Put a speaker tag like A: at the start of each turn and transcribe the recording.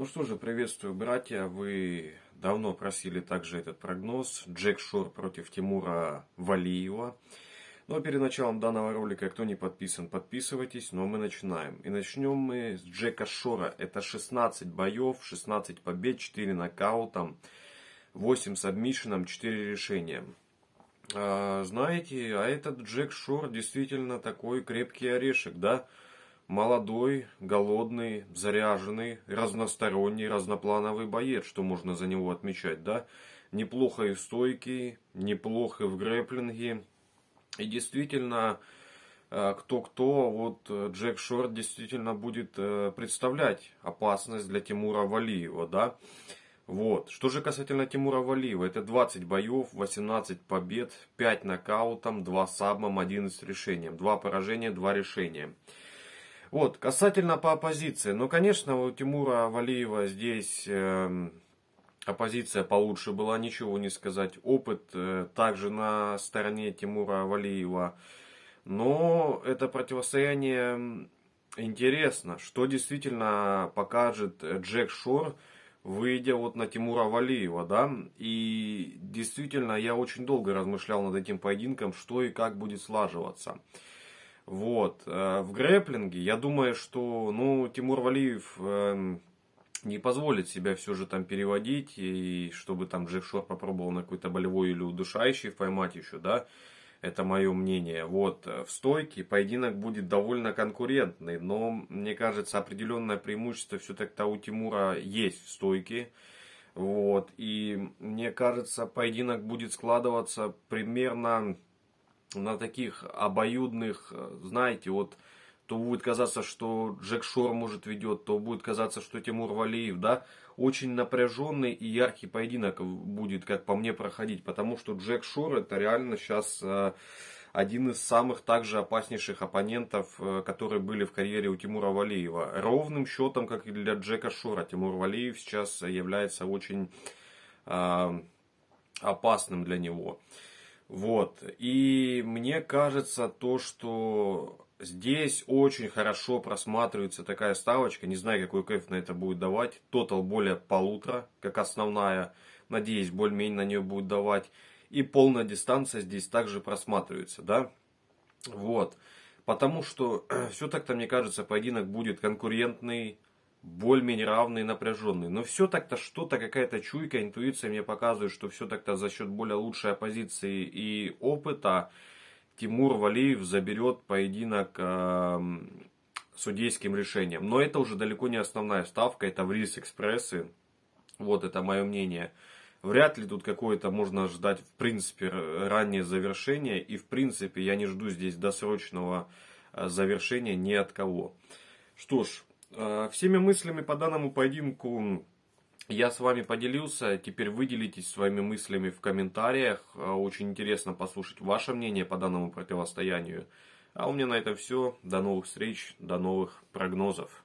A: Ну что же, приветствую, братья. Вы давно просили также этот прогноз. Джек Шор против Тимура Валиева. Ну а перед началом данного ролика, кто не подписан, подписывайтесь. Но ну, а мы начинаем. И начнем мы с Джека Шора. Это 16 боев, 16 побед, 4 нокаутом, 8 сабмишеном, 4 решения. А, знаете, а этот Джек Шор действительно такой крепкий орешек, Да Молодой, голодный, заряженный, разносторонний, разноплановый боец, что можно за него отмечать, да? Неплохо и стойкий, неплохо и в грэплинге. И действительно, э, кто-кто, вот э, Джек Шорт действительно будет э, представлять опасность для Тимура Валиева, да? Вот. Что же касательно Тимура Валиева, это 20 боев, 18 побед, 5 нокаутом, 2 сабом, 11 решением. 2 поражения, 2 решения. Вот, касательно по оппозиции. Ну, конечно, у Тимура Валиева здесь э, оппозиция получше была, ничего не сказать. Опыт э, также на стороне Тимура Валиева. Но это противостояние интересно. Что действительно покажет Джек Шор, выйдя вот на Тимура Валиева, да? И действительно, я очень долго размышлял над этим поединком, что и как будет слаживаться. Вот. Э, в грэплинге, я думаю, что, ну, Тимур Валиев эм, не позволит себя все же там переводить, и чтобы там Джефф Шор попробовал на какой-то болевой или удушающий поймать еще, да, это мое мнение. Вот, э, в стойке поединок будет довольно конкурентный, но, мне кажется, определенное преимущество все-таки то у Тимура есть в стойке. Вот, и мне кажется, поединок будет складываться примерно на таких обоюдных, э, знаете, вот то будет казаться, что Джек Шор может ведет, то будет казаться, что Тимур Валиев, да, очень напряженный и яркий поединок будет, как по мне, проходить, потому что Джек Шор это реально сейчас э, один из самых также опаснейших оппонентов, э, которые были в карьере у Тимура Валиева. Ровным счетом, как и для Джека Шора, Тимур Валиев сейчас является очень опасным для него. Вот. И мне кажется то, что здесь очень хорошо просматривается такая ставочка. Не знаю, какой кайф на это будет давать. Тотал более полутора, как основная. Надеюсь, более-менее на нее будет давать. И полная дистанция здесь также просматривается, да? Вот. Потому что все так-то, мне кажется, поединок будет конкурентный, более-менее равные и напряженные. Но все так-то что-то, какая-то чуйка, интуиция мне показывает, что все так-то за счет более лучшей оппозиции и опыта Тимур Валиев заберет поединок э, судейским решением. Но это уже далеко не основная ставка, это в рис экспрессы. Вот это мое мнение. Вряд ли тут какое-то можно ждать, в принципе, раннее завершение. И, в принципе, я не жду здесь досрочного э, завершения ни от кого. Что ж, Э, всеми мыслями по данному поединку я с вами поделился. Теперь выделитесь своими мыслями в комментариях. Э, очень интересно послушать ваше мнение по данному противостоянию. А у меня на этом все. До новых встреч, до новых прогнозов.